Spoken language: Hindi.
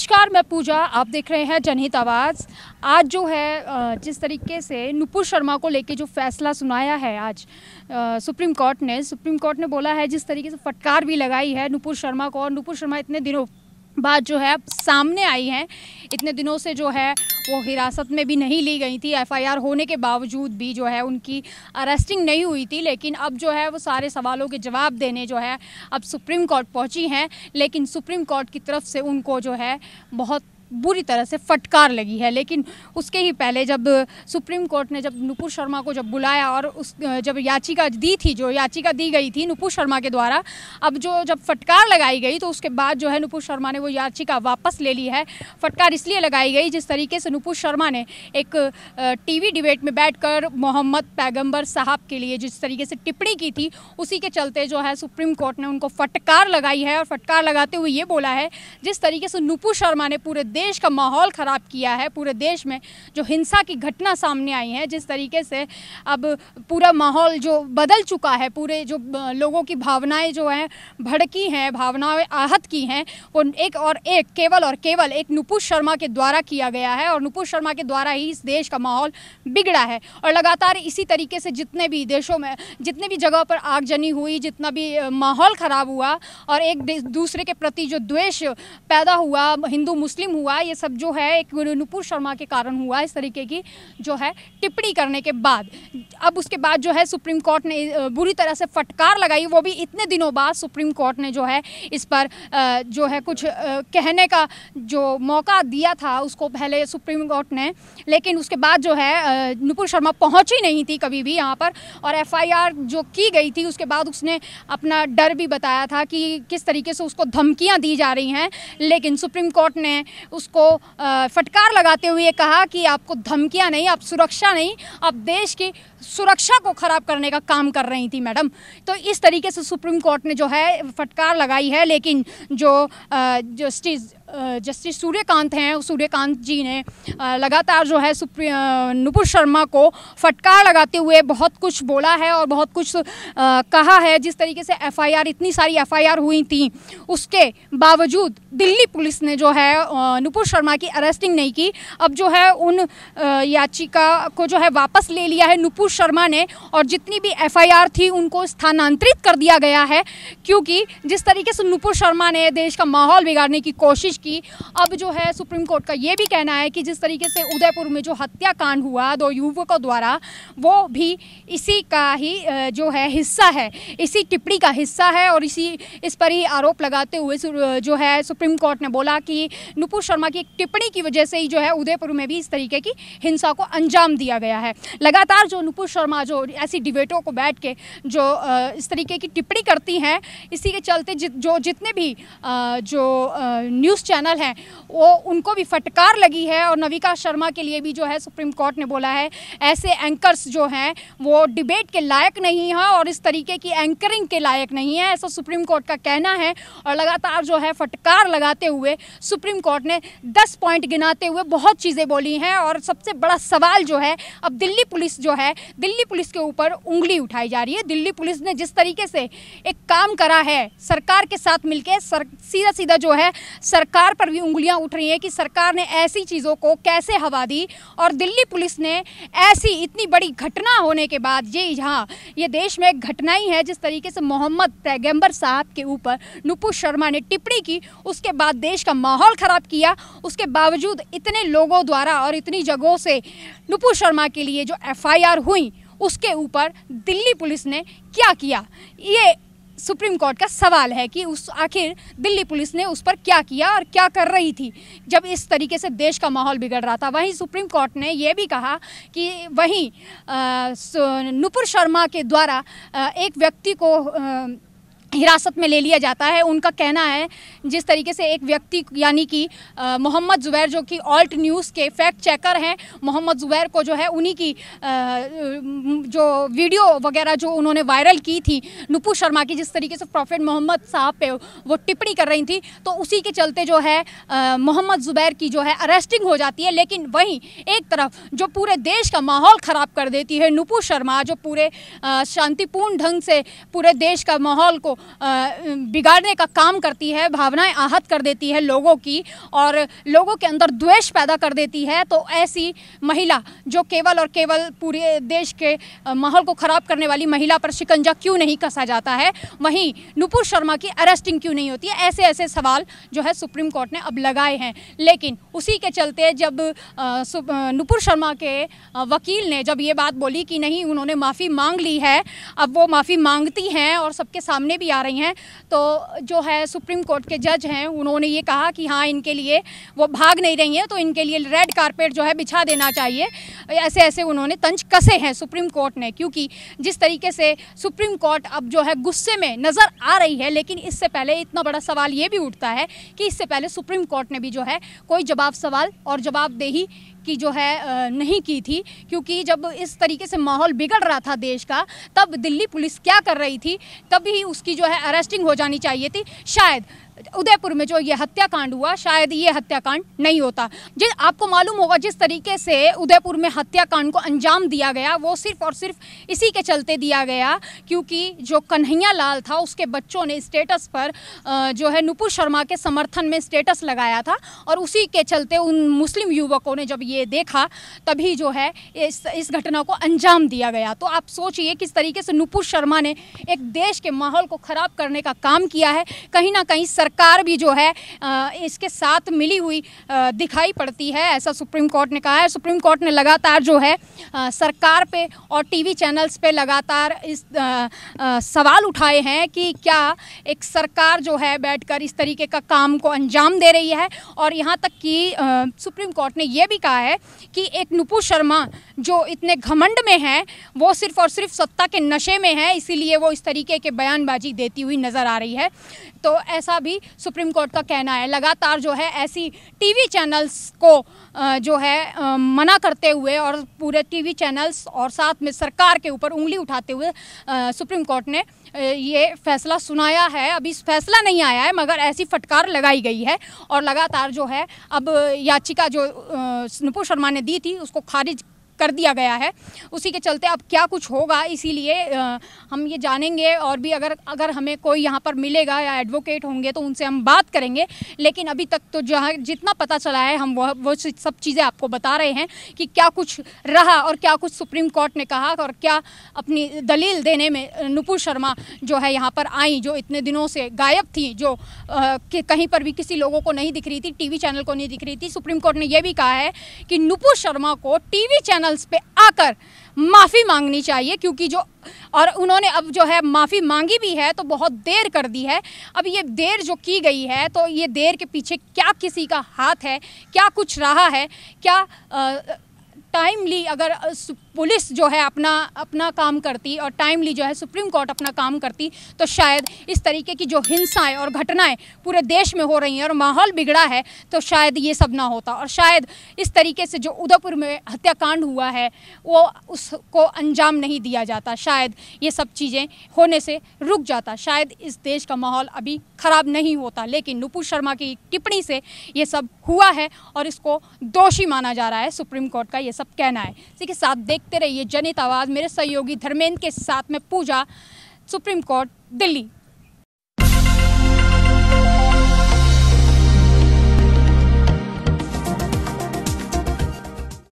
नमस्कार मैं पूजा आप देख रहे हैं जनहित आवाज़ आज जो है जिस तरीके से नुपुर शर्मा को लेके जो फैसला सुनाया है आज सुप्रीम कोर्ट ने सुप्रीम कोर्ट ने बोला है जिस तरीके से फटकार भी लगाई है नुपुर शर्मा को और नुपुर शर्मा इतने दिनों बात जो है सामने आई है इतने दिनों से जो है वो हिरासत में भी नहीं ली गई थी एफआईआर होने के बावजूद भी जो है उनकी अरेस्टिंग नहीं हुई थी लेकिन अब जो है वो सारे सवालों के जवाब देने जो है अब सुप्रीम कोर्ट पहुंची हैं लेकिन सुप्रीम कोर्ट की तरफ से उनको जो है बहुत बुरी तरह से फटकार लगी है लेकिन उसके ही पहले जब सुप्रीम कोर्ट ने जब नुपुर शर्मा को जब बुलाया और उस जब याचिका दी थी जो याचिका दी गई थी नुपुर शर्मा के द्वारा अब जो जब फटकार लगाई गई तो उसके बाद जो है नुपुर शर्मा ने वो याचिका वापस ले ली है फटकार इसलिए लगाई गई जिस तरीके से नुपुर शर्मा ने एक टी डिबेट में बैठ मोहम्मद पैगम्बर साहब के लिए जिस तरीके से टिप्पणी की थी उसी के चलते जो है सुप्रीम कोर्ट ने उनको फटकार लगाई है और फटकार लगाते हुए ये बोला है जिस तरीके से नुपुर शर्मा ने पूरे देश का माहौल ख़राब किया है पूरे देश में जो हिंसा की घटना सामने आई है जिस तरीके से अब पूरा माहौल जो बदल चुका है पूरे जो लोगों की भावनाएं जो हैं भड़की हैं भावनाएं आहत की हैं वो एक और एक केवल और केवल एक नुपुर शर्मा के द्वारा किया गया है और नुपुर शर्मा के द्वारा ही इस देश का माहौल बिगड़ा है और लगातार इसी तरीके से जितने भी देशों में जितने भी जगह पर आगजनी हुई जितना भी माहौल ख़राब हुआ और एक दूसरे के प्रति जो द्वेष पैदा हुआ हिंदू मुस्लिम हुआ हुआ ये सब जो है एक नुपुर शर्मा के कारण हुआ इस तरीके की जो है टिप्पणी करने के बाद अब उसके बाद जो है सुप्रीम कोर्ट ने बुरी तरह से फटकार लगाई वो भी इतने दिनों बाद सुप्रीम कोर्ट ने जो है इस पर जो है कुछ कहने का जो मौका दिया था उसको पहले सुप्रीम कोर्ट ने लेकिन उसके बाद जो है नुपुर शर्मा पहुंची नहीं थी कभी भी यहाँ पर और एफआईआर जो की गई थी उसके बाद उसने अपना डर भी बताया था कि किस तरीके से उसको धमकियाँ दी जा रही हैं लेकिन सुप्रीम कोर्ट ने उसको फटकार लगाते हुए कहा कि आपको धमकियां नहीं आप सुरक्षा नहीं आप देश की सुरक्षा को खराब करने का काम कर रही थी मैडम तो इस तरीके से सुप्रीम कोर्ट ने जो है फटकार लगाई है लेकिन जो जस्टिस जस्टिस सूर्यकांत हैं सूर्यकांत जी ने लगातार जो है नुपुर शर्मा को फटकार लगाते हुए बहुत कुछ बोला है और बहुत कुछ कहा है जिस तरीके से एफआईआर इतनी सारी एफआईआर हुई थी उसके बावजूद दिल्ली पुलिस ने जो है नुपुर शर्मा की अरेस्टिंग नहीं की अब जो है उन याचिका को जो है वापस ले लिया है नुपुर पीयूष शर्मा ने और जितनी भी एफआईआर थी उनको स्थानांतरित कर दिया गया है क्योंकि जिस तरीके से नुपुर शर्मा ने देश का माहौल बिगाड़ने की कोशिश की अब जो है सुप्रीम कोर्ट का ये भी कहना है कि जिस तरीके से उदयपुर में जो हत्याकांड हुआ दो युवकों द्वारा वो भी इसी का ही जो है हिस्सा है इसी टिप्पणी का हिस्सा है और इसी इस पर ही आरोप लगाते हुए जो है सुप्रीम कोर्ट ने बोला कि नुपुर शर्मा की एक टिप्पणी की वजह से ही जो है उदयपुर में भी इस तरीके की हिंसा को अंजाम दिया गया है लगातार जो नुपुर रिंकू शर्मा जो ऐसी डिबेटों को बैठ के जो इस तरीके की टिप्पणी करती हैं इसी के चलते जि, जो जितने भी जो न्यूज़ चैनल हैं वो उनको भी फटकार लगी है और नविका शर्मा के लिए भी जो है सुप्रीम कोर्ट ने बोला है ऐसे एंकर्स जो हैं वो डिबेट के लायक नहीं हैं और इस तरीके की एंकरिंग के लायक नहीं है ऐसा सुप्रीम कोर्ट का कहना है और लगातार जो है फटकार लगाते हुए सुप्रीम कोर्ट ने 10 पॉइंट गिनाते हुए बहुत चीज़ें बोली हैं और सबसे बड़ा सवाल जो है अब दिल्ली पुलिस जो है दिल्ली पुलिस के ऊपर उंगली उठाई जा रही है दिल्ली पुलिस ने जिस तरीके से एक काम करा है सरकार के साथ मिलकर सर, सीधा सीधा जो है सरकार पर भी उंगलियां उठ रही हैं कि सरकार ने ऐसी चीज़ों को कैसे हवा दी और दिल्ली पुलिस ने ऐसी इतनी बड़ी घटना होने के बाद ये यहाँ ये देश में एक घटना ही है जिस तरीके से मोहम्मद पैगम्बर साहब के ऊपर नुपुर शर्मा ने टिप्पणी की उसके बाद देश का माहौल ख़राब किया उसके बावजूद इतने लोगों द्वारा और इतनी जगहों से नुपुर शर्मा के लिए जो एफ हुई उसके ऊपर दिल्ली पुलिस ने क्या किया ये सुप्रीम कोर्ट का सवाल है कि उस आखिर दिल्ली पुलिस ने उस पर क्या किया और क्या कर रही थी जब इस तरीके से देश का माहौल बिगड़ रहा था वहीं सुप्रीम कोर्ट ने यह भी कहा कि वहीं नुपुर शर्मा के द्वारा एक व्यक्ति को आ, हिरासत में ले लिया जाता है उनका कहना है जिस तरीके से एक व्यक्ति यानी कि मोहम्मद ज़ुबैर जो कि ऑल्ट न्यूज़ के फैक्ट चेकर हैं मोहम्मद ज़ुबैर को जो है उन्हीं की जो वीडियो वगैरह जो उन्होंने वायरल की थी नुपू शर्मा की जिस तरीके से प्रॉफिट मोहम्मद साहब पे वो टिप्पणी कर रही थी तो उसी के चलते जो है मोहम्मद ज़ुबैर की जो है अरेस्टिंग हो जाती है लेकिन वहीं एक तरफ जो पूरे देश का माहौल ख़राब कर देती है नुपू शर्मा जो पूरे शांतिपूर्ण ढंग से पूरे देश का माहौल को बिगाड़ने का काम करती है भावनाएं आहत कर देती है लोगों की और लोगों के अंदर द्वेष पैदा कर देती है तो ऐसी महिला जो केवल और केवल पूरे देश के माहौल को ख़राब करने वाली महिला पर शिकंजा क्यों नहीं कसा जाता है वहीं नुपुर शर्मा की अरेस्टिंग क्यों नहीं होती है ऐसे ऐसे सवाल जो है सुप्रीम कोर्ट ने अब लगाए हैं लेकिन उसी के चलते जब नुपुर शर्मा के वकील ने जब ये बात बोली कि नहीं उन्होंने माफ़ी मांग ली है अब वो माफ़ी मांगती हैं और सबके सामने भी आ रही हैं तो जो है सुप्रीम कोर्ट के जज हैं उन्होंने ये कहा कि हाँ इनके लिए वो भाग नहीं रही हैं तो इनके लिए रेड कारपेट जो है बिछा देना चाहिए ऐसे ऐसे उन्होंने तंज कसे हैं सुप्रीम कोर्ट ने क्योंकि जिस तरीके से सुप्रीम कोर्ट अब जो है गुस्से में नज़र आ रही है लेकिन इससे पहले इतना बड़ा सवाल ये भी उठता है कि इससे पहले सुप्रीम कोर्ट ने भी जो है कोई जवाब सवाल और जवाबदेही की जो है नहीं की थी क्योंकि जब इस तरीके से माहौल बिगड़ रहा था देश का तब दिल्ली पुलिस क्या कर रही थी तभी उसकी जो है अरेस्टिंग हो जानी चाहिए थी शायद उदयपुर में जो ये हत्याकांड हुआ शायद ये हत्याकांड नहीं होता जिस आपको मालूम होगा जिस तरीके से उदयपुर में हत्याकांड को अंजाम दिया गया वो सिर्फ और सिर्फ इसी के चलते दिया गया क्योंकि जो कन्हैया लाल था उसके बच्चों ने स्टेटस पर जो है नुपुर शर्मा के समर्थन में स्टेटस लगाया था और उसी के चलते उन मुस्लिम युवकों ने जब ये देखा तभी जो है इस इस घटना को अंजाम दिया गया तो आप सोचिए किस तरीके से नुपुर शर्मा ने एक देश के माहौल को ख़राब करने का काम किया है कहीं ना कहीं सर सरकार भी जो है इसके साथ मिली हुई दिखाई पड़ती है ऐसा सुप्रीम कोर्ट ने कहा है सुप्रीम कोर्ट ने लगातार जो है सरकार पे और टीवी चैनल्स पे लगातार इस सवाल उठाए हैं कि क्या एक सरकार जो है बैठकर इस तरीके का काम को अंजाम दे रही है और यहाँ तक कि सुप्रीम कोर्ट ने यह भी कहा है कि एक नुपू शर्मा जो इतने घमंड में हैं वो सिर्फ और सिर्फ सत्ता के नशे में है इसीलिए वो इस तरीके के बयानबाजी देती हुई नज़र आ रही है तो ऐसा भी सुप्रीम कोर्ट का कहना है लगातार जो है ऐसी टीवी चैनल्स को जो है मना करते हुए और पूरे टीवी चैनल्स और साथ में सरकार के ऊपर उंगली उठाते हुए सुप्रीम कोर्ट ने ये फैसला सुनाया है अभी फैसला नहीं आया है मगर ऐसी फटकार लगाई गई है और लगातार जो है अब याचिका जो नुपुर शर्मा ने दी थी उसको खारिज कर दिया गया है उसी के चलते अब क्या कुछ होगा इसीलिए हम ये जानेंगे और भी अगर अगर हमें कोई यहाँ पर मिलेगा या एडवोकेट होंगे तो उनसे हम बात करेंगे लेकिन अभी तक तो जहाँ जितना पता चला है हम वह वो सब चीज़ें आपको बता रहे हैं कि क्या कुछ रहा और क्या कुछ सुप्रीम कोर्ट ने कहा और क्या अपनी दलील देने में नुपुर शर्मा जो है यहाँ पर आई जो इतने दिनों से गायब थी जो कि कहीं पर भी किसी लोगों को नहीं दिख रही थी टीवी चैनल को नहीं दिख रही थी सुप्रीम कोर्ट ने यह भी कहा है कि नुपुर शर्मा को टीवी चैनल चैनल्स पे आकर माफ़ी मांगनी चाहिए क्योंकि जो और उन्होंने अब जो है माफ़ी मांगी भी है तो बहुत देर कर दी है अब ये देर जो की गई है तो ये देर के पीछे क्या किसी का हाथ है क्या कुछ रहा है क्या टाइमली अगर पुलिस जो है अपना अपना काम करती और टाइमली जो है सुप्रीम कोर्ट अपना काम करती तो शायद इस तरीके की जो हिंसाएं और घटनाएं पूरे देश में हो रही हैं और माहौल बिगड़ा है तो शायद ये सब ना होता और शायद इस तरीके से जो उदयपुर में हत्याकांड हुआ है वो उसको अंजाम नहीं दिया जाता शायद ये सब चीज़ें होने से रुक जाता शायद इस देश का माहौल अभी ख़राब नहीं होता लेकिन नुपुर शर्मा की टिप्पणी से ये सब हुआ है और इसको दोषी माना जा रहा है सुप्रीम कोर्ट का ये सब कहना है ठीक है साथ देख देखते रहिए जनित आवाज़ मेरे सहयोगी धर्मेंद्र के साथ में पूजा सुप्रीम कोर्ट दिल्ली